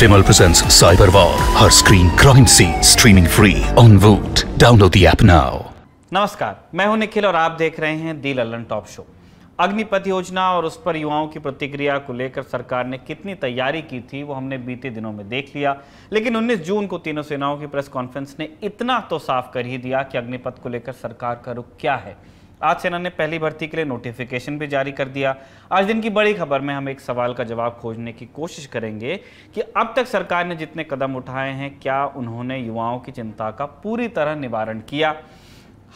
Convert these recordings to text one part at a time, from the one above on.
Vimal presents Cyber War, her screen crime scene, streaming free on Voot. Download the app now. नमस्कार मैं हूं निखिल और आप देख रहे हैं the Lallantop show Agnipath योजना और उस पर युवाओं की प्रतिक्रिया को लेकर सरकार ने कितनी तैयारी की थी वो हमने बीते दिनों में देख लिया लेकिन 19 जून को तीनों सेनाओं की प्रेस कॉन्फ्रेंस ने इतना तो साफ कर ही दिया कि अग्निपथ को लेकर सरकार का रुख क्या है आज सेना ने पहली भर्ती के लिए नोटिफिकेशन भी जारी कर दिया आज दिन की बड़ी खबर में हम एक सवाल का जवाब खोजने की कोशिश करेंगे कि अब तक सरकार ने जितने कदम उठाए हैं क्या उन्होंने युवाओं की चिंता का पूरी तरह निवारण किया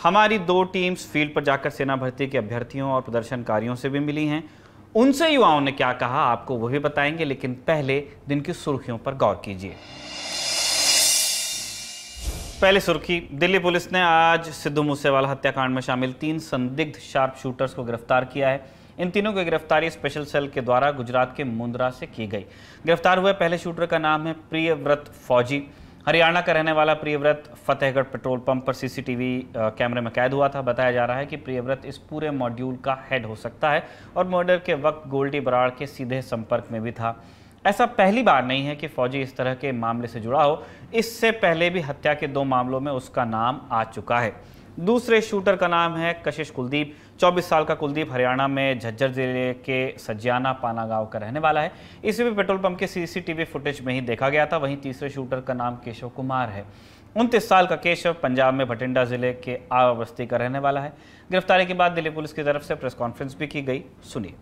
हमारी दो टीम्स फील्ड पर जाकर सेना भर्ती के अभ्यर्थियों और प्रदर्शनकारियों से भी मिली हैं उनसे युवाओं ने क्या कहा आपको वो भी बताएंगे लेकिन पहले दिन की सुर्खियों पर गौर कीजिए पहले सुर्खी दिल्ली पुलिस ने आज सिद्धू मूसेवाला हत्याकांड में शामिल तीन संदिग्ध शार्प शूटर्स को गिरफ्तार किया है इन तीनों की गिरफ्तारी स्पेशल सेल के द्वारा गुजरात के मुंद्रा से की गई गिरफ्तार हुए पहले शूटर का नाम है प्रियव्रत फौजी हरियाणा का रहने वाला प्रियव्रत फतेहगढ़ पेट्रोल पंप पर सीसीटीवी कैमरे में कैद हुआ था बताया जा रहा है कि प्रियव्रत इस पूरे मॉड्यूल का हेड हो सकता है और मर्डर के वक्त गोल्डी बराड़ के सीधे संपर्क में भी था ऐसा पहली बार नहीं है कि फौजी इस तरह के मामले से जुड़ा हो इससे पहले भी हत्या के दो मामलों में उसका नाम आ चुका है दूसरे शूटर का नाम है कशिश कुलदीप 24 साल का कुलदीप हरियाणा में झज्जर जिले के सज्जाना पाना गांव का रहने वाला है इसे भी पेट्रोल पंप के सीसीटीवी फुटेज में ही देखा गया था वहीं तीसरे शूटर का नाम केशव कुमार है उनतीस साल का केशव पंजाब में भटिंडा जिले के आवा बस्ती का रहने वाला है गिरफ्तारी के बाद दिल्ली पुलिस की तरफ से प्रेस कॉन्फ्रेंस भी की गई सुनिए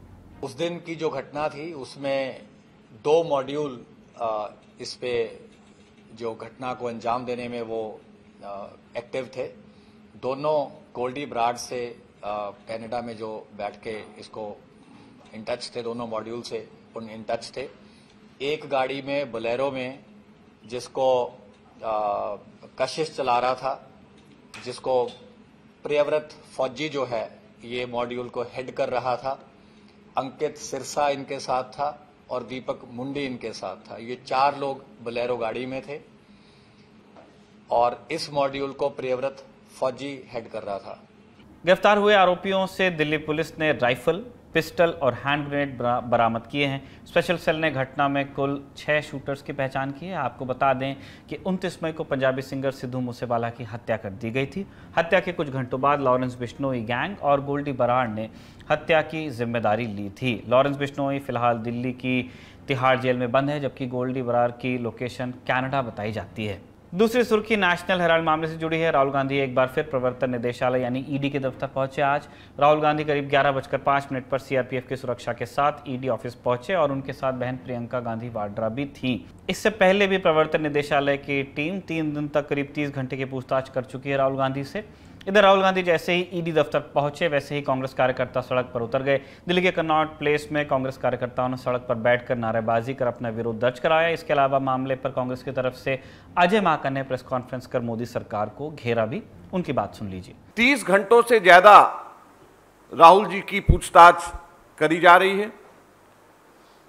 उस दिन की जो घटना थी उसमें दो मॉड्यूल इस पे जो घटना को अंजाम देने में वो एक्टिव थे दोनों गोल्डी ब्राड से कनाडा में जो बैठ के इसको इन टच थे दोनों मॉड्यूल से उन इन टच थे एक गाड़ी में बलेरो में जिसको आ, कशिश चला रहा था जिसको प्रियव्रत फौजी जो है ये मॉड्यूल को हेड कर रहा था अंकित सिरसा इनके साथ था और दीपक मुंडी इनके साथ था ये चार लोग बलेरो गाड़ी में थे और इस मॉड्यूल को प्रियव्रत फौजी हेड कर रहा था गिरफ्तार हुए आरोपियों से दिल्ली पुलिस ने राइफल पिस्टल और हैंड ग्रेनेड बरामद किए हैं स्पेशल सेल ने घटना में कुल छः शूटर्स की पहचान की है आपको बता दें कि उनतीस मई को पंजाबी सिंगर सिद्धू मूसेवाला की हत्या कर दी गई थी हत्या के कुछ घंटों बाद लॉरेंस बिश्नोई गैंग और गोल्डी बराड़ ने हत्या की जिम्मेदारी ली थी लॉरेंस बिश्नोई फिलहाल दिल्ली की तिहाड़ जेल में बंद है जबकि गोल्डी बराड़ की लोकेशन कैनेडा बताई जाती है दूसरी सुर्खी नेशनल हेराल्ड मामले से जुड़ी है राहुल गांधी एक बार फिर प्रवर्तन निदेशालय यानी ईडी e के दफ्तर पहुंचे आज राहुल गांधी करीब ग्यारह बजकर पांच मिनट पर सीआरपीएफ की सुरक्षा के साथ ईडी e ऑफिस पहुंचे और उनके साथ बहन प्रियंका गांधी वाड्रा भी थी इससे पहले भी प्रवर्तन निदेशालय की टीम तीन दिन तक करीब तीस घंटे की पूछताछ कर चुकी है राहुल गांधी से इधर राहुल गांधी जैसे ही ईडी दफ्तर पहुंचे वैसे ही कांग्रेस कार्यकर्ता सड़क पर उतर गए दिल्ली के कनॉट प्लेस में कांग्रेस कार्यकर्ताओं ने सड़क पर बैठकर नारेबाजी कर अपना विरोध दर्ज कराया इसके अलावा मामले पर कांग्रेस की तरफ से अजय माकन ने प्रेस कॉन्फ्रेंस कर मोदी सरकार को घेरा भी उनकी बात सुन लीजिए तीस घंटों से ज्यादा राहुल जी की पूछताछ करी जा रही है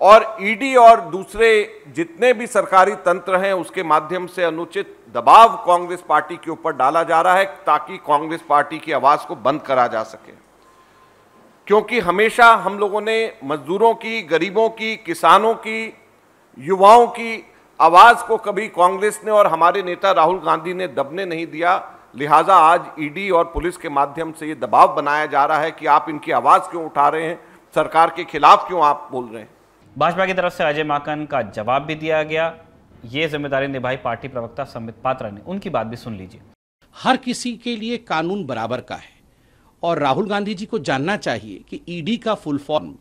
और ईडी e और दूसरे जितने भी सरकारी तंत्र हैं उसके माध्यम से अनुचित दबाव कांग्रेस पार्टी के ऊपर डाला जा रहा है ताकि कांग्रेस पार्टी की आवाज़ को बंद करा जा सके क्योंकि हमेशा हम लोगों ने मजदूरों की गरीबों की किसानों की युवाओं की आवाज़ को कभी कांग्रेस ने और हमारे नेता राहुल गांधी ने दबने नहीं दिया लिहाजा आज ईडी e और पुलिस के माध्यम से ये दबाव बनाया जा रहा है कि आप इनकी आवाज़ क्यों उठा रहे हैं सरकार के खिलाफ क्यों आप बोल रहे हैं भाजपा की तरफ से अजय माकन का जवाब भी दिया गया ये जिम्मेदारी निभाई पार्टी प्रवक्ता संबित पात्रा ने उनकी बात भी सुन लीजिए हर किसी के लिए कानून बराबर का है और राहुल गांधी जी को जानना चाहिए कि ईडी e का फुल फॉर्म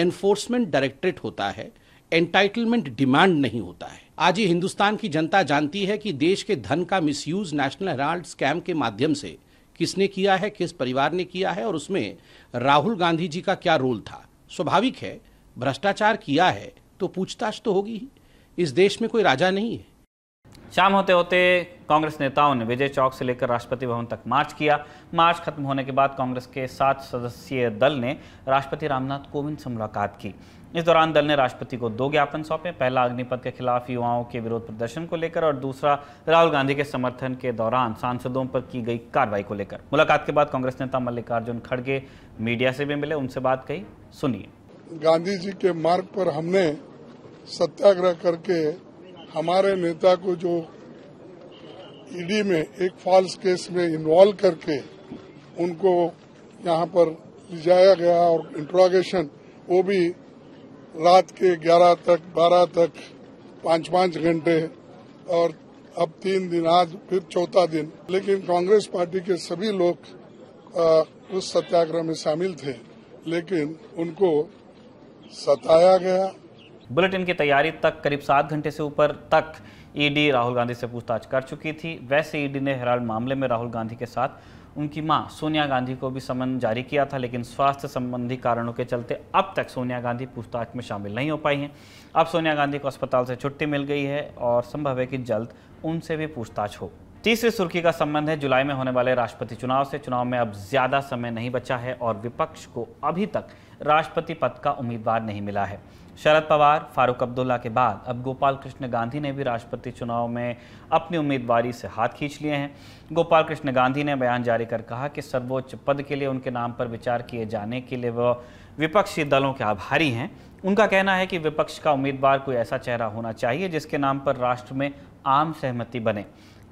एनफोर्समेंट डायरेक्टरेट होता है एंटाइटलमेंट डिमांड नहीं होता है आज ये हिंदुस्तान की जनता जानती है कि देश के धन का मिसयूज नेशनल हेराल्ड स्कैम के माध्यम से किसने किया है किस परिवार ने किया है और उसमें राहुल गांधी जी का क्या रोल था स्वाभाविक है भ्रष्टाचार किया है तो पूछताछ तो होगी ही इस देश में कोई राजा नहीं है शाम होते होते कांग्रेस नेताओं ने विजय चौक से लेकर राष्ट्रपति भवन तक मार्च किया मार्च खत्म होने के बाद कांग्रेस के सात सदस्यीय दल ने राष्ट्रपति रामनाथ कोविंद से मुलाकात की इस दौरान दल ने राष्ट्रपति को दो ज्ञापन सौंपे पहला अग्निपथ के खिलाफ युवाओं के विरोध प्रदर्शन को लेकर और दूसरा राहुल गांधी के समर्थन के दौरान सांसदों पर की गई कार्रवाई को लेकर मुलाकात के बाद कांग्रेस नेता मल्लिकार्जुन खड़गे मीडिया से भी मिले उनसे बात कही सुनिए गांधी जी के मार्ग पर हमने सत्याग्रह करके हमारे नेता को जो ईडी में एक फॉल्स केस में इन्वॉल्व करके उनको यहां पर लिजाया गया और इंट्रोगेशन वो भी रात के 11 तक 12 तक पांच पांच घंटे और अब तीन दिन आज फिर चौथा दिन लेकिन कांग्रेस पार्टी के सभी लोग उस सत्याग्रह में शामिल थे लेकिन उनको सताया गया बुलेटिन की तैयारी तक करीब सात घंटे से ऊपर तक ईडी राहुल गांधी से पूछताछ कर चुकी थी वैसे ईडी ने हेराल्ड मामले में राहुल गांधी के साथ उनकी मां सोनिया गांधी को भी समन जारी किया था लेकिन स्वास्थ्य संबंधी कारणों के चलते अब तक सोनिया गांधी पूछताछ में शामिल नहीं हो पाई हैं अब सोनिया गांधी को अस्पताल से छुट्टी मिल गई है और संभव है कि जल्द उनसे भी पूछताछ हो तीसरी सुर्खी का संबंध है जुलाई में होने वाले राष्ट्रपति चुनाव से चुनाव में अब ज़्यादा समय नहीं बचा है और विपक्ष को अभी तक राष्ट्रपति पद का उम्मीदवार नहीं मिला है शरद पवार फारूक अब्दुल्ला के बाद अब गोपाल कृष्ण गांधी ने भी राष्ट्रपति चुनाव में अपनी उम्मीदवारी से हाथ खींच लिए हैं गोपाल कृष्ण गांधी ने बयान जारी कर कहा कि सर्वोच्च पद के लिए उनके नाम पर विचार किए जाने के लिए वह विपक्षी दलों के आभारी हैं उनका कहना है कि विपक्ष का उम्मीदवार कोई ऐसा चेहरा होना चाहिए जिसके नाम पर राष्ट्र में आम सहमति बने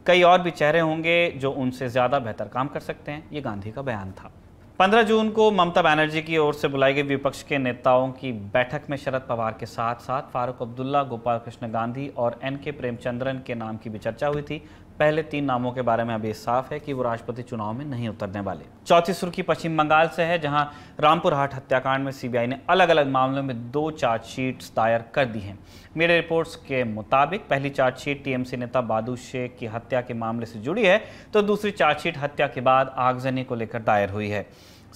कई और भी चेहरे होंगे जो उनसे ज़्यादा बेहतर काम कर सकते हैं ये गांधी का बयान था पंद्रह जून को ममता बनर्जी की ओर से बुलाई गई विपक्ष के नेताओं की बैठक में शरद पवार के साथ साथ फारूक अब्दुल्ला गोपाल कृष्ण गांधी और एन के प्रेमचंद्रन के नाम की भी चर्चा हुई थी पहले तीन नामों के बारे में अभी साफ है कि वो राष्ट्रपति चुनाव में नहीं उतरने वाले चौथी सुर्खी पश्चिम बंगाल से है जहां रामपुर हाट हत्याकांड में सीबीआई ने अलग अलग मामलों में दो चार्जशीट्स दायर कर दी हैं मेरे रिपोर्ट्स के मुताबिक पहली चार्जशीट टीएमसी नेता बादू शेख की हत्या के मामले से जुड़ी है तो दूसरी चार्जशीट हत्या के बाद आगजनी को लेकर दायर हुई है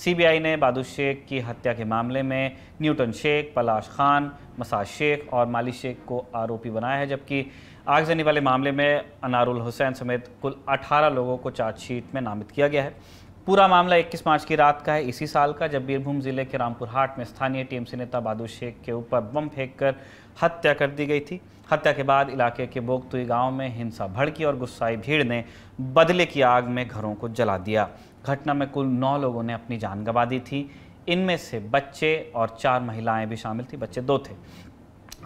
सीबीआई ने बादू शेख की हत्या के मामले में न्यूटन शेख पलाश खान मसाज शेख और माली शेख को आरोपी बनाया है जबकि आगजनी वाले मामले में अनारुल हुसैन समेत कुल 18 लोगों को चार्जशीट में नामित किया गया है पूरा मामला 21 मार्च की रात का है इसी साल का जब बीरभूम जिले के रामपुर हाट में स्थानीय टीएमसी नेता बहादुर शेख के ऊपर बम फेंक कर हत्या कर दी गई थी हत्या के बाद इलाके के बोगतुई गांव में हिंसा भड़की और गुस्साई भीड़ ने बदले की आग में घरों को जला दिया घटना में कुल नौ लोगों ने अपनी जान गंवा दी थी इनमें से बच्चे और चार महिलाएं भी शामिल थी बच्चे दो थे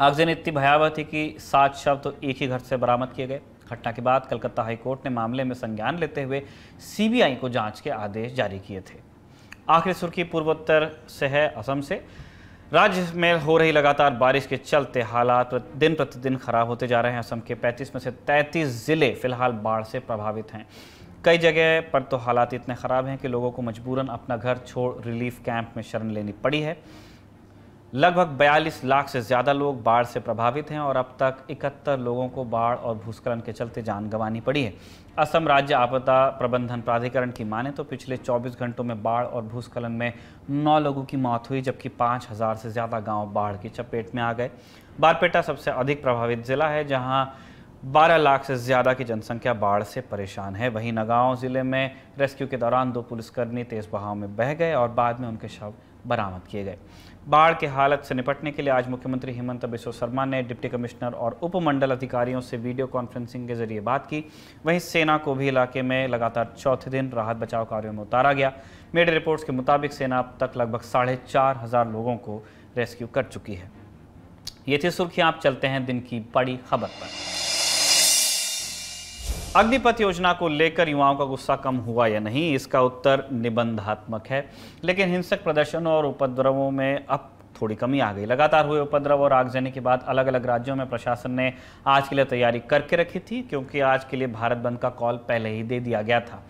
आगजनी इतनी भयावह थी कि सात शव तो एक ही घर से बरामद किए गए घटना के बाद कलकत्ता हाईकोर्ट ने मामले में संज्ञान लेते हुए सीबीआई को जांच के आदेश जारी किए थे आखिरी सुर्खी पूर्वोत्तर से है असम से राज्य में हो रही लगातार बारिश के चलते हालात दिन प्रतिदिन खराब होते जा रहे हैं असम के 35 में से 33 ज़िले फिलहाल बाढ़ से प्रभावित हैं कई जगह पर तो हालात इतने ख़राब हैं कि लोगों को मजबूरन अपना घर छोड़ रिलीफ कैंप में शरण लेनी पड़ी है लगभग 42 लाख से ज़्यादा लोग बाढ़ से प्रभावित हैं और अब तक इकहत्तर लोगों को बाढ़ और भूस्खलन के चलते जान गंवानी पड़ी है असम राज्य आपदा प्रबंधन प्राधिकरण की माने तो पिछले 24 घंटों में बाढ़ और भूस्खलन में 9 लोगों की मौत हुई जबकि 5000 से ज़्यादा गांव बाढ़ की चपेट में आ गए बारपेटा सबसे अधिक प्रभावित ज़िला है जहाँ 12 लाख से ज़्यादा की जनसंख्या बाढ़ से परेशान है वहीं नगांव ज़िले में रेस्क्यू के दौरान दो पुलिसकर्मी तेज़ बहाव में बह गए और बाद में उनके शव बरामद किए गए बाढ़ के हालत से निपटने के लिए आज मुख्यमंत्री हेमंत बिस्व शर्मा ने डिप्टी कमिश्नर और उपमंडल अधिकारियों से वीडियो कॉन्फ्रेंसिंग के जरिए बात की वहीं सेना को भी इलाके में लगातार चौथे दिन राहत बचाव कार्यों में उतारा गया मेड रिपोर्ट्स के मुताबिक सेना अब तक लगभग साढ़े चार हजार लोगों को रेस्क्यू कर चुकी है ये थी सुर्खियाँ आप चलते हैं दिन की बड़ी खबर पर अग्निपथ योजना को लेकर युवाओं का गुस्सा कम हुआ या नहीं इसका उत्तर निबंधात्मक है लेकिन हिंसक प्रदर्शनों और उपद्रवों में अब थोड़ी कमी आ गई लगातार हुए उपद्रव और आगजनी के बाद अलग अलग राज्यों में प्रशासन ने आज के लिए तैयारी करके रखी थी क्योंकि आज के लिए भारत बंद का कॉल पहले ही दे दिया गया था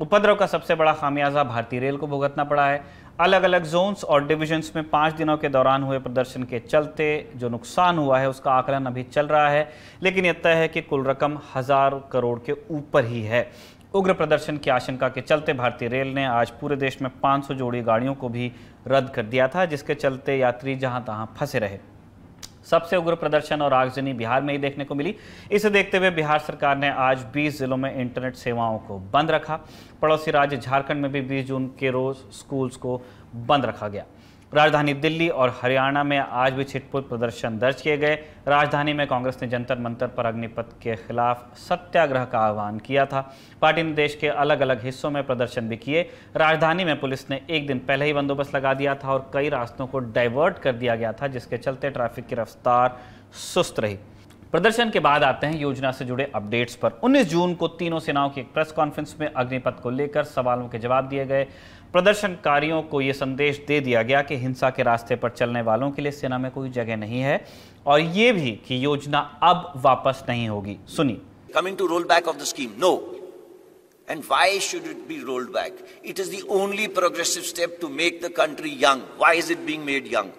उपद्रव का सबसे बड़ा खामियाजा भारतीय रेल को भुगतना पड़ा है अलग अलग जोन्स और डिविजन्स में पाँच दिनों के दौरान हुए प्रदर्शन के चलते जो नुकसान हुआ है उसका आकलन अभी चल रहा है लेकिन यह तय है कि कुल रकम हज़ार करोड़ के ऊपर ही है उग्र प्रदर्शन की आशंका के चलते भारतीय रेल ने आज पूरे देश में 500 जोड़ी गाड़ियों को भी रद्द कर दिया था जिसके चलते यात्री जहां तहां फंसे रहे सबसे उग्र प्रदर्शन और आगजनी बिहार में ही देखने को मिली इसे देखते हुए बिहार सरकार ने आज 20 जिलों में इंटरनेट सेवाओं को बंद रखा पड़ोसी राज्य झारखंड में भी 20 जून के रोज स्कूल्स को बंद रखा गया राजधानी दिल्ली और हरियाणा में आज भी छिटपुट प्रदर्शन दर्ज किए गए राजधानी में कांग्रेस ने जंतर मंतर पर अग्निपथ के खिलाफ सत्याग्रह का आह्वान किया था पार्टी ने देश के अलग अलग हिस्सों में प्रदर्शन भी किए राजधानी में पुलिस ने एक दिन पहले ही बंदोबस्त लगा दिया था और कई रास्तों को डाइवर्ट कर दिया गया था जिसके चलते ट्रैफिक की रफ्तार सुस्त रही प्रदर्शन के बाद आते हैं योजना से जुड़े अपडेट्स पर 19 जून को तीनों सेनाओं की एक प्रेस कॉन्फ्रेंस में अग्निपथ को लेकर सवालों के जवाब दिए गए प्रदर्शनकारियों को यह संदेश दे दिया गया कि हिंसा के रास्ते पर चलने वालों के लिए सेना में कोई जगह नहीं है और ये भी कि योजना अब वापस नहीं होगी सुनी coming to roll back of the scheme no and why should it be roll back it is the progressive step to make the country young why is it being made young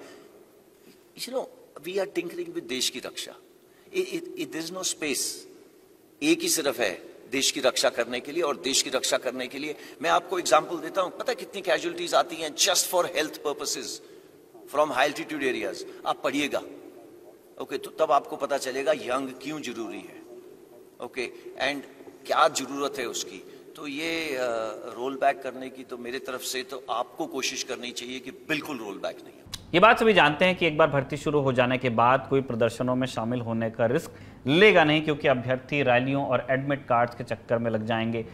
no we are tinkering with देश की रक्षा it is no space एक ही सिर्फ है देश की रक्षा करने के लिए और देश की रक्षा करने के लिए मैं आपको एग्जाम्पल देता हूं पता कितनी कैजुअलिटीज आती हैं just for health purposes from high altitude areas आप पढ़िएगा ओके okay, तो तब आपको पता चलेगा यंग क्यों जरूरी है ओके okay, एंड क्या जरूरत है उसकी तो ये रोल uh, बैक करने की तो मेरे तरफ से तो आपको कोशिश करनी चाहिए कि बिल्कुल रोल बैक नहीं ये बात सभी जानते हैं कि एक बार भर्ती शुरू हो जाने के बाद कोई प्रदर्शनों में शामिल होने का रिस्क लेगा नहीं क्योंकि अभ्यर्थी रैलियों और एडमिट कार्ड्स के चक्कर में लग जाएंगे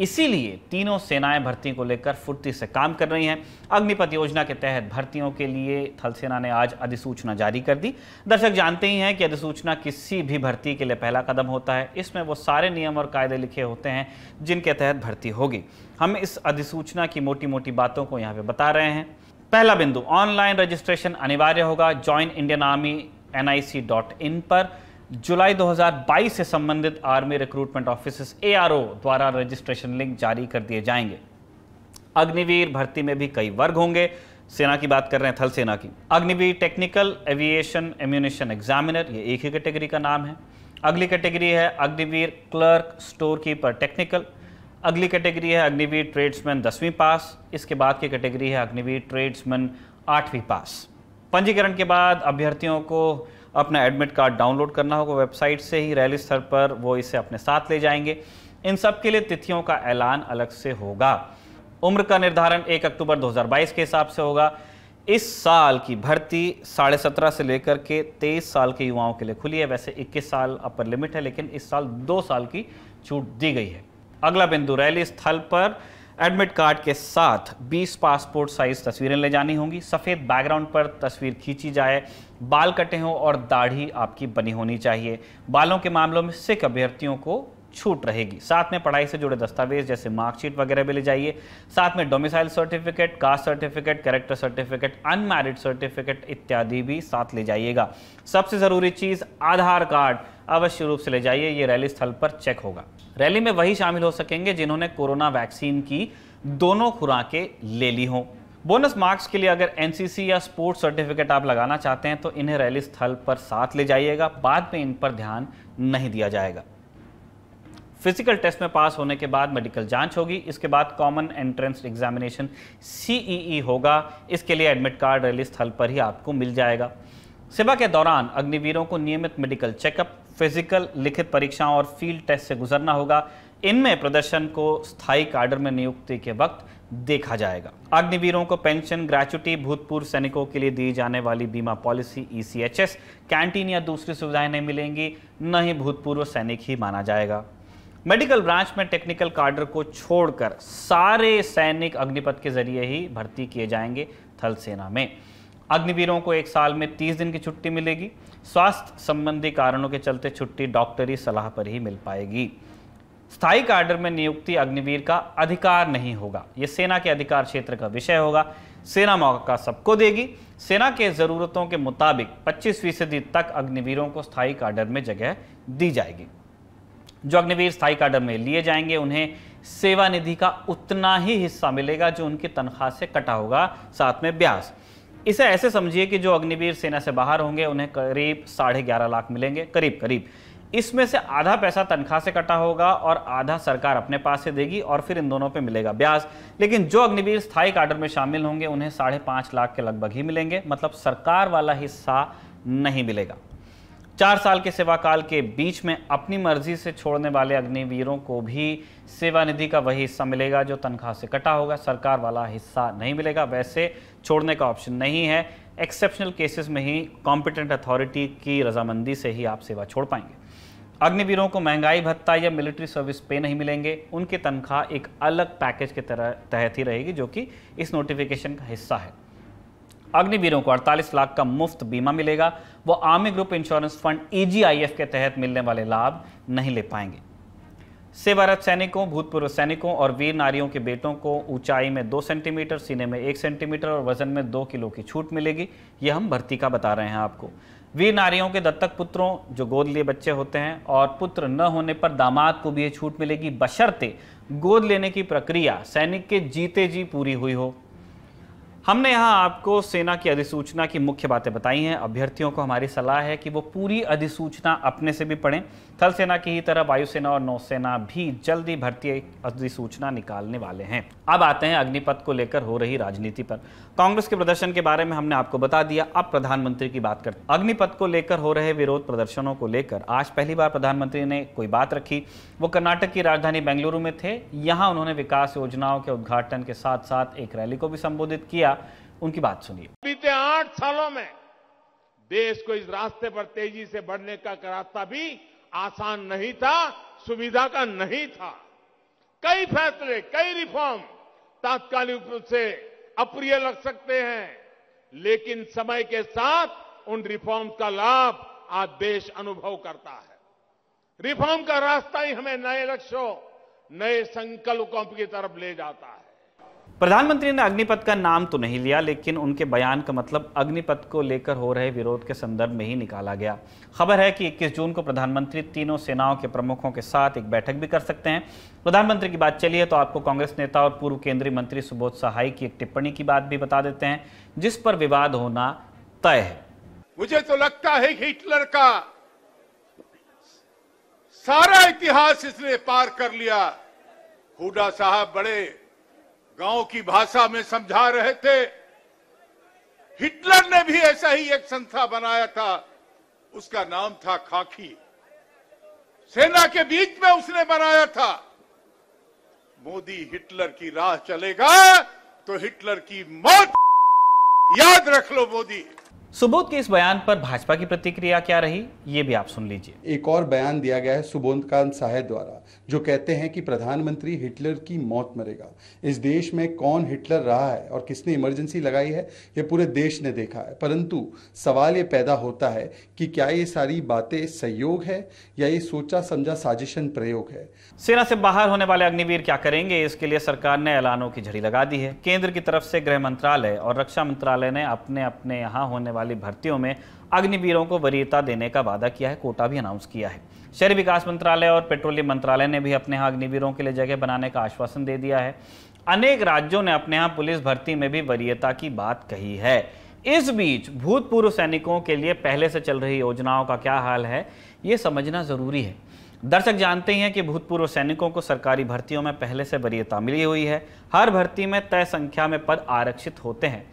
इसीलिए तीनों सेनाएं भर्ती को लेकर फुर्ती से काम कर रही हैं अग्निपथ योजना के तहत भर्तियों के लिए थल सेना ने आज अधिसूचना जारी कर दी दर्शक जानते ही हैं कि अधिसूचना किसी भी भर्ती के लिए पहला कदम होता है इसमें वो सारे नियम और कायदे लिखे होते हैं जिनके तहत भर्ती होगी हम इस अधिसूचना की मोटी मोटी बातों को यहाँ पे बता रहे हैं पहला बिंदु ऑनलाइन रजिस्ट्रेशन अनिवार्य होगा ज्वाइन इंडियन आर्मी एन पर जुलाई 2022 से संबंधित आर्मी रिक्रूटमेंट ऑफिस ए द्वारा रजिस्ट्रेशन लिंक जारी कर दिए जाएंगे अग्निवीर भर्ती में भी कई वर्ग होंगे सेना की बात कर रहे हैं थल सेना की Agniveer technical aviation ammunition examiner ये एक ही कैटेगरी का नाम है अगली कैटेगरी है Agniveer clerk store keeper technical अगली कैटेगरी है अग्निवीर ट्रेड्समैन दसवीं पास इसके बाद की कैटेगरी है अग्निवीर ट्रेड्समैन आठवीं पास पंजीकरण के बाद अभ्यर्थियों को अपना एडमिट कार्ड डाउनलोड करना होगा वेबसाइट से ही रैली स्थल पर वो इसे अपने साथ ले जाएंगे इन सब के लिए तिथियों का ऐलान अलग से होगा उम्र का निर्धारण 1 अक्टूबर 2022 के हिसाब से होगा इस साल की भर्ती साढ़े सत्रह से लेकर के तेईस साल के युवाओं के लिए खुली है वैसे 21 साल अपर लिमिट है लेकिन इस साल दो साल की छूट दी गई है अगला बिंदु रैली स्थल पर एडमिट कार्ड के साथ 20 पासपोर्ट साइज तस्वीरें ले जानी होंगी सफ़ेद बैकग्राउंड पर तस्वीर खींची जाए बाल कटे हों और दाढ़ी आपकी बनी होनी चाहिए बालों के मामलों में सिख अभ्यर्थियों को छूट रहेगी साथ में पढ़ाई से जुड़े दस्तावेज जैसे मार्कशीट वगैरह भी ले जाइए साथ में domicile certificate caste certificate character certificate unmarried certificate इत्यादि भी साथ ले जाइएगा सबसे ज़रूरी चीज़ आधार कार्ड अवश्य रूप से ले जाइए ये रैली स्थल पर चेक होगा रैली में वही शामिल हो सकेंगे जिन्होंने कोरोना वैक्सीन की दोनों खुराकें ले ली हों बोनस मार्क्स के लिए अगर एनसीसी या स्पोर्ट्स सर्टिफिकेट आप लगाना चाहते हैं तो इन्हें रैली स्थल पर साथ ले जाइएगा बाद में इन पर ध्यान नहीं दिया जाएगा फिजिकल टेस्ट में पास होने के बाद मेडिकल जांच होगी इसके बाद common entrance examination CEE e e होगा इसके लिए एडमिट कार्ड रैली स्थल पर ही आपको मिल जाएगा सेवा के दौरान अग्निवीरों को नियमित मेडिकल चेकअप फिजिकल लिखित परीक्षाओं और फील्ड टेस्ट से गुजरना होगा इनमें प्रदर्शन को स्थायी कार्डर में नियुक्ति के वक्त देखा जाएगा अग्निवीरों को पेंशन ग्रेचुटी भूतपूर्व सैनिकों के लिए दी जाने वाली बीमा पॉलिसी ईसीएचएस e कैंटीन या दूसरी सुविधाएं नहीं मिलेंगी न ही भूतपूर्व सैनिक ही माना जाएगा मेडिकल ब्रांच में टेक्निकल कार्डर को छोड़कर सारे सैनिक अग्निपथ के जरिए ही भर्ती किए जाएंगे थल सेना में अग्निवीरों को एक साल में तीस दिन की छुट्टी मिलेगी स्वास्थ्य संबंधी कारणों के चलते छुट्टी डॉक्टरी सलाह पर ही मिल पाएगी स्थायी कार्डर में नियुक्ति अग्निवीर का अधिकार नहीं होगा ये सेना के अधिकार क्षेत्र का विषय होगा सेना मौका सबको देगी सेना के ज़रूरतों के मुताबिक 25 फीसदी तक अग्निवीरों को स्थायी कार्डर में जगह दी जाएगी जो अग्निवीर स्थायी काडर में लिए जाएंगे उन्हें सेवा निधि का उतना ही हिस्सा मिलेगा जो उनकी तनख्वाह से कटा होगा साथ में ब्याज इसे ऐसे समझिए कि जो अग्निवीर सेना से बाहर होंगे उन्हें करीब साढ़े ग्यारह लाख मिलेंगे करीब करीब इसमें से आधा पैसा तनख्वाह से कटा होगा और आधा सरकार अपने पास से देगी और फिर इन दोनों पे मिलेगा ब्याज लेकिन जो अग्निवीर स्थायी काडर में शामिल होंगे उन्हें साढ़े पांच लाख के लगभग ही मिलेंगे मतलब सरकार वाला हिस्सा नहीं मिलेगा चार साल के सेवाकाल के बीच में अपनी मर्जी से छोड़ने वाले अग्निवीरों को भी सेवानिधि का वही हिस्सा मिलेगा जो तनख्वाह से कटा होगा सरकार वाला हिस्सा नहीं मिलेगा वैसे छोड़ने का ऑप्शन नहीं है एक्सेप्शनल केसेस में ही कॉम्पिटेंट अथॉरिटी की रजामंदी से ही आप सेवा छोड़ पाएंगे अग्निवीरों को महंगाई भत्ता या मिलिट्री सर्विस पे नहीं मिलेंगे उनकी तनख्वाह एक अलग पैकेज के तरह तहत ही रहेगी जो कि इस नोटिफिकेशन का हिस्सा है अग्निवीरों को 48 लाख का मुफ्त बीमा मिलेगा वो army group insurance fund AGIF e के तहत मिलने वाले लाभ नहीं ले पाएंगे सेवारत सैनिकों भूतपूर्व सैनिकों और वीर नारियों के बेटों को ऊंचाई में दो सेंटीमीटर सीने में एक सेंटीमीटर और वजन में दो किलो की छूट मिलेगी ये हम भर्ती का बता रहे हैं आपको वीर नारियों के दत्तक पुत्रों जो गोद लिए बच्चे होते हैं और पुत्र न होने पर दामाद को भी ये छूट मिलेगी बशर्ते गोद लेने की प्रक्रिया सैनिक के जीते जी पूरी हुई हो हमने यहाँ आपको सेना की अधिसूचना की मुख्य बातें बताई हैं अभ्यर्थियों को हमारी सलाह है कि वो पूरी अधिसूचना अपने से भी पढ़ें थल सेना की ही तरह वायुसेना और नौसेना भी जल्दी भर्ती अधिसूचना निकालने वाले हैं अब आते हैं अग्निपथ को लेकर हो रही राजनीति पर कांग्रेस के प्रदर्शन के बारे में हमने आपको बता दिया अब प्रधानमंत्री की बात करते अग्निपथ को लेकर हो रहे विरोध प्रदर्शनों को लेकर आज पहली बार प्रधानमंत्री ने कोई बात रखी वो कर्नाटक की राजधानी बेंगलुरु में थे यहाँ उन्होंने विकास योजनाओं के उद्घाटन के साथ साथ एक रैली को भी संबोधित किया उनकी बात सुनिए बीते आठ सालों में देश को इस रास्ते पर तेजी से बढ़ने का रास्ता भी आसान नहीं था सुविधा का नहीं था कई फैसले कई रिफॉर्म तात्कालिक रूप से अप्रिय लग सकते हैं लेकिन समय के साथ उन रिफॉर्म का लाभ आज देश अनुभव करता है रिफॉर्म का रास्ता ही हमें नए लक्ष्यों नए संकल्पों की तरफ ले जाता है प्रधानमंत्री ने अग्निपथ का नाम तो नहीं लिया लेकिन उनके बयान का मतलब अग्निपथ को लेकर हो रहे विरोध के संदर्भ में ही निकाला गया खबर है कि 21 जून को प्रधानमंत्री तीनों सेनाओं के प्रमुखों के साथ एक बैठक भी कर सकते हैं प्रधानमंत्री की बात चली है तो आपको कांग्रेस नेता और पूर्व केंद्रीय मंत्री सुबोध सहाय की एक टिप्पणी की बात भी बता देते हैं जिस पर विवाद होना तय है मुझे तो लगता है हिटलर का सारा इतिहास इसने पार कर लिया हुडा साहब बड़े गांव की भाषा में समझा रहे थे हिटलर ने भी ऐसा ही एक संस्था बनाया था उसका नाम था खाकी सेना के बीच में उसने बनाया था मोदी हिटलर की राह चलेगा तो हिटलर की मौत याद रख लो मोदी सुबोध के इस बयान पर भाजपा की प्रतिक्रिया क्या रही ये भी आप सुन लीजिए एक और बयान दिया गया है सुबोध कांत साहेब द्वारा जो कहते हैं कि प्रधानमंत्री हिटलर की मौत मरेगा इस देश में कौन हिटलर रहा है और किसने इमरजेंसी लगाई है ये पूरे देश ने देखा है परंतु सवाल ये पैदा होता है कि क्या ये सारी बातें सहयोग है या ये सोचा समझा साजिशन प्रयोग है सेना से बाहर होने वाले अग्निवीर क्या करेंगे इसके लिए सरकार ने ऐलानों की झड़ी लगा दी है केंद्र की तरफ से गृह मंत्रालय और रक्षा मंत्रालय ने अपने अपने यहाँ होने वाली भर्तियों में अग्निवीरों को वरीयता देने का वादा किया है कोटा भी अनाउंस किया है शहरी विकास मंत्रालय और पेट्रोलियम मंत्रालय ने भी अपने यहाँ अग्निवीरों के लिए जगह बनाने का आश्वासन दे दिया है अनेक राज्यों ने अपने यहाँ पुलिस भर्ती में भी वरीयता की बात कही है इस बीच भूतपूर्व सैनिकों के लिए पहले से चल रही योजनाओं का क्या हाल है ये समझना ज़रूरी है दर्शक जानते ही हैं कि भूतपूर्व सैनिकों को सरकारी भर्तियों में पहले से वरीयता मिली हुई है हर भर्ती में तय संख्या में पद आरक्षित होते हैं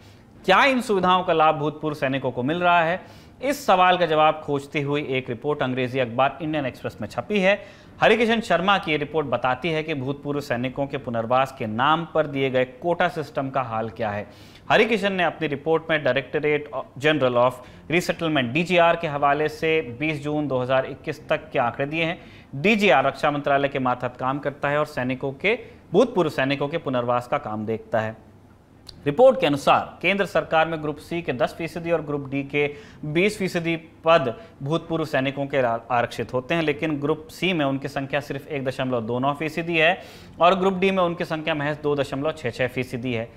क्या इन सुविधाओं का लाभ भूतपूर्व सैनिकों को मिल रहा है इस सवाल का जवाब खोजते हुए एक रिपोर्ट अंग्रेजी अखबार इंडियन एक्सप्रेस में छपी है हरिकिशन शर्मा की रिपोर्ट बताती है कि भूतपूर्व सैनिकों के पुनर्वास के नाम पर दिए गए कोटा सिस्टम का हाल क्या है हरिकिशन ने अपनी रिपोर्ट में directorate general of resettlement DGR के हवाले से 20 जून 2021 तक के आंकड़े दिए हैं डीजीआर रक्षा मंत्रालय के मातहत काम करता है और सैनिकों के भूतपूर्व सैनिकों के पुनर्वास का काम देखता है रिपोर्ट के अनुसार केंद्र सरकार में ग्रुप सी के 10 फीसदी और ग्रुप डी के 20 फीसदी पद भूतपूर्व सैनिकों के आरक्षित होते हैं लेकिन ग्रुप सी में उनकी संख्या सिर्फ एक दशमलव दो नौ फीसदी है और ग्रुप डी में उनकी संख्या महज दो दशमलव छः छः फीसदी है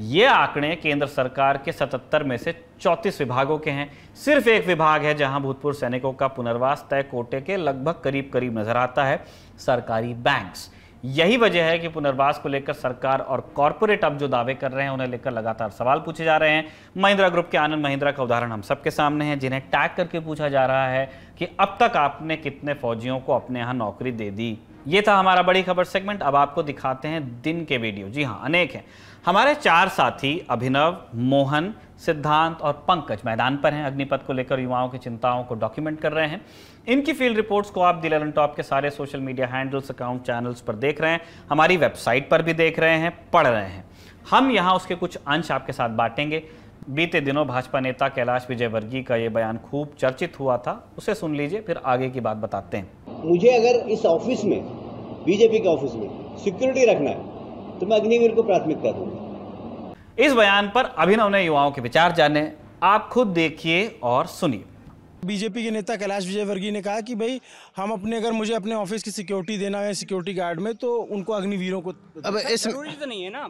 ये आंकड़े केंद्र सरकार के 77 में से 34 विभागों के हैं सिर्फ एक विभाग है जहां भूतपूर्व सैनिकों का पुनर्वास तय कोटे के लगभग करीब करीब नजर आता है सरकारी बैंक्स यही वजह है कि पुनर्वास को लेकर सरकार और कॉरपोरेट अब जो दावे कर रहे हैं उन्हें लेकर लगातार सवाल पूछे जा रहे हैं महिंद्रा ग्रुप के आनंद महिंद्रा का उदाहरण हम सबके सामने है जिन्हें टैग करके पूछा जा रहा है कि अब तक आपने कितने फौजियों को अपने यहाँ नौकरी दे दी ये था हमारा बड़ी खबर सेगमेंट अब आपको दिखाते हैं दिन के वीडियो जी हाँ अनेक हैं हमारे चार साथी अभिनव मोहन सिद्धांत और पंकज मैदान पर हैं अग्निपथ को लेकर युवाओं की चिंताओं को डॉक्यूमेंट कर रहे हैं इनकी फील्ड रिपोर्ट्स को आप दिल टॉप के सारे social media handles account channels पर देख रहे हैं हमारी वेबसाइट पर भी देख रहे हैं पढ़ रहे हैं हम यहाँ उसके कुछ अंश आपके साथ बांटेंगे बीते दिनों भाजपा नेता कैलाश विजयवर्गीय का ये बयान खूब चर्चित हुआ था उसे सुन लीजिए फिर आगे की बात बताते हैं मुझे अगर इस ऑफिस में बीजेपी के ऑफिस में सिक्योरिटी रखना है तो मैं अग्निवीर को प्राथमिकता दूंगा इस बयान पर अभिनव ने युवाओं के विचार जाने आप खुद देखिए और सुनिए बीजेपी के नेता कैलाश विजयवर्गीय ने कहा कि भाई हम अपने अगर मुझे अपने ऑफिस की सिक्योरिटी देना है सिक्योरिटी गार्ड में तो उनको अग्निवीरों को अब अच्छा, इसमें तो नहीं है ना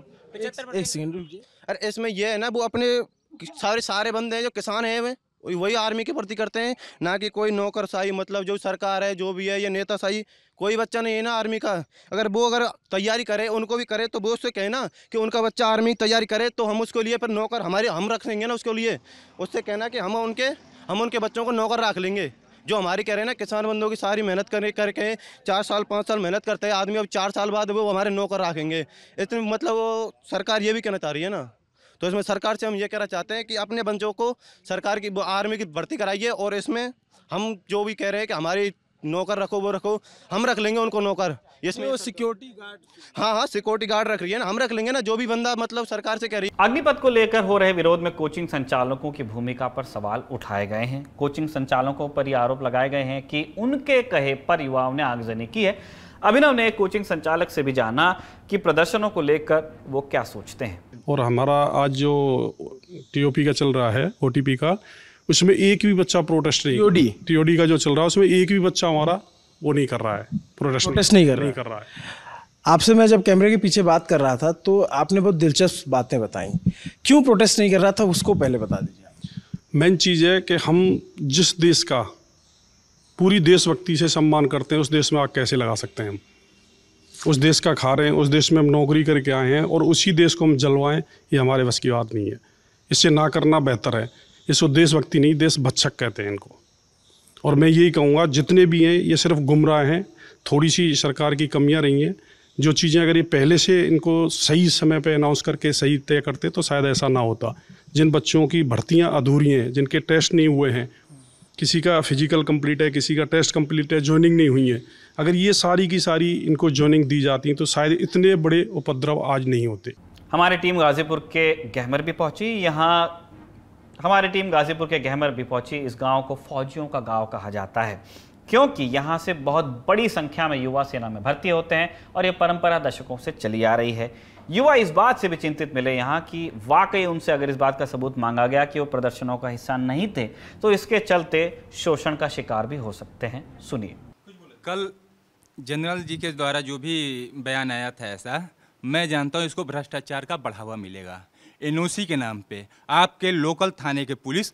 एक सेकंड अरे इसमें यह है ना वो अपने सारे सारे बंदे हैं जो किसान हैं वे वही आर्मी की भर्ती करते हैं ना कि कोई नौकर शाही मतलब जो सरकार है जो भी है या शाही कोई बच्चा नहीं है ना आर्मी का अगर वो अगर तैयारी करे उनको भी करे तो वो उससे कहना कि उनका बच्चा आर्मी तैयारी करे तो हम उसके लिए पर नौकर हमारे हम रखेंगे ना उसके लिए उससे कहना कि हम उनके हम उनके बच्चों को नौकर रख लेंगे जो हमारे कह रहे हैं ना किसान बंधुओं की सारी मेहनत करने करके चार साल पाँच साल मेहनत करते हैं आदमी अब चार साल बाद वो हमारे नौकर रखेंगे इसमें मतलब सरकार ये भी कहना चाह रही है ना तो इसमें सरकार से हम ये कहना चाहते हैं कि अपने बच्चों को सरकार की आर्मी की भर्ती कराइए और इसमें हम जो भी कह रहे हैं कि हमारी नौकर रखो वो रखो हम रख लेंगे उनको नौकर इसमें वो सिक्योरिटी गार्ड हाँ हाँ सिक्योरिटी गार्ड रख रही है ना हम रख लेंगे ना जो भी बंदा मतलब सरकार से कह रही है अग्निपथ को लेकर हो रहे विरोध में कोचिंग संचालकों की भूमिका पर सवाल उठाए गए हैं कोचिंग संचालकों पर ये आरोप लगाए गए हैं कि उनके कहे पर युवाओं ने आगजनी की है अभिनव ने कोचिंग संचालक से भी जाना कि प्रदर्शनों को लेकर वो क्या सोचते हैं और हमारा आज जो टीओपी का चल रहा है ओटीपी का उसमें एक भी बच्चा प्रोटेस्ट नहीं टीओडी टीओडी का जो चल रहा है उसमें एक भी बच्चा हमारा वो नहीं कर रहा है प्रोटेस्ट, प्रोटेस्ट नहीं, नहीं कर नहीं कर रहा है आपसे मैं जब कैमरे के पीछे बात कर रहा था तो आपने बहुत दिलचस्प बातें बताई क्यों प्रोटेस्ट नहीं कर रहा था उसको पहले बता दीजिए मेन चीज़ है कि हम जिस देश का पूरी देशभक्ति से सम्मान करते हैं उस देश में आग कैसे लगा सकते हैं हम उस देश का खा रहे हैं उस देश में हम नौकरी करके आए हैं और उसी देश को हम जलवाएं ये हमारे बस की बात नहीं है इससे ना करना बेहतर है इसको देशभक्ति नहीं देश भक्षक कहते हैं इनको और मैं यही कहूँगा जितने भी हैं ये सिर्फ गुमराह हैं थोड़ी सी सरकार की कमियाँ रही हैं जो चीज़ें अगर ये पहले से इनको सही समय पर अनाउंस करके सही तय करते तो शायद ऐसा ना होता जिन बच्चों की भर्तियाँ अधूरी हैं जिनके टेस्ट नहीं हुए हैं किसी का फिजिकल कंप्लीट है किसी का टेस्ट कंप्लीट है ज्वाइनिंग नहीं हुई है अगर ये सारी की सारी इनको ज्वाइनिंग दी जाती तो शायद इतने बड़े उपद्रव आज नहीं होते हमारी टीम गाजीपुर के गहमर भी पहुंची यहाँ हमारी टीम गाजीपुर के गहमर भी पहुंची इस गांव को फौजियों का गांव कहा जाता है क्योंकि यहाँ से बहुत बड़ी संख्या में युवा सेना में भर्ती होते हैं और ये परंपरा दशकों से चली आ रही है युवा इस बात से भी चिंतित मिले यहाँ कि वाकई उनसे अगर इस बात का सबूत मांगा गया कि वो प्रदर्शनों का हिस्सा नहीं थे तो इसके चलते शोषण का शिकार भी हो सकते हैं सुनिए कल जनरल जी के द्वारा जो भी बयान आया था ऐसा मैं जानता हूँ इसको भ्रष्टाचार का बढ़ावा मिलेगा एनओसी के नाम पे आपके लोकल थाने के पुलिस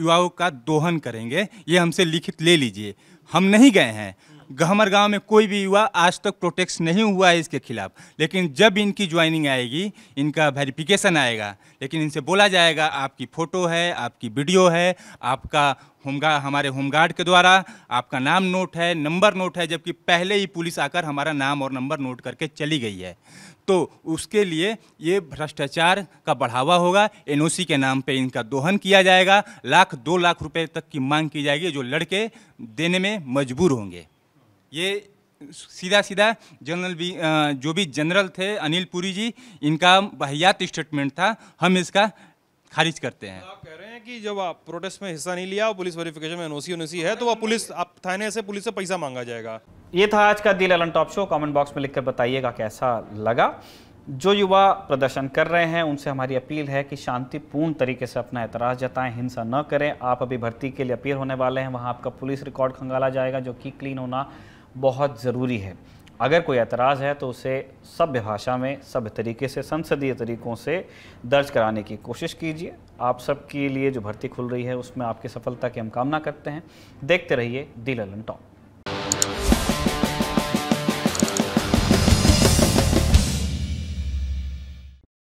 युवाओं का दोहन करेंगे ये हमसे लिखित ले लीजिए हम नहीं गए हैं गहमर गांव में कोई भी युवा आज तक प्रोटेक्ट नहीं हुआ है इसके खिलाफ लेकिन जब इनकी ज्वाइनिंग आएगी इनका वेरिफिकेशन आएगा लेकिन इनसे बोला जाएगा आपकी फ़ोटो है आपकी वीडियो है आपका होमगार्ड हमारे होमगार्ड के द्वारा आपका नाम नोट है नंबर नोट है जबकि पहले ही पुलिस आकर हमारा नाम और नंबर नोट करके चली गई है तो उसके लिए ये भ्रष्टाचार का बढ़ावा होगा एनओसी के नाम पे इनका दोहन किया जाएगा लाख दो लाख रुपए तक की मांग की जाएगी जो लड़के देने में मजबूर होंगे ये सीधा सीधा जनरल भी जो भी जनरल थे अनिल पुरी जी इनका बहियात स्टेटमेंट था हम इसका खारिज करते हैं आप कह रहे हैं कि जब आप प्रोटेस्ट में हिस्सा नहीं लिया पुलिस वेरिफिकेशन में एनओसी एनओसी है तो वह पुलिस आप थाने से पुलिस से पैसा मांगा जाएगा ये था आज का दिल अलन टॉप शो कमेंट बॉक्स में लिखकर बताइएगा कैसा लगा जो युवा प्रदर्शन कर रहे हैं उनसे हमारी अपील है कि शांतिपूर्ण तरीके से अपना एतराज़ जताएं हिंसा न करें आप अभी भर्ती के लिए अपील होने वाले हैं वहाँ आपका पुलिस रिकॉर्ड खंगाला जाएगा जो कि क्लीन होना बहुत ज़रूरी है अगर कोई एतराज़ है तो उसे सभ्य भाषा में सभ्य तरीके से संसदीय तरीक़ों से दर्ज कराने की कोशिश कीजिए आप सब के लिए जो भर्ती खुल रही है उसमें आपकी सफलता की हम कामना करते हैं देखते रहिए दी ललन टॉप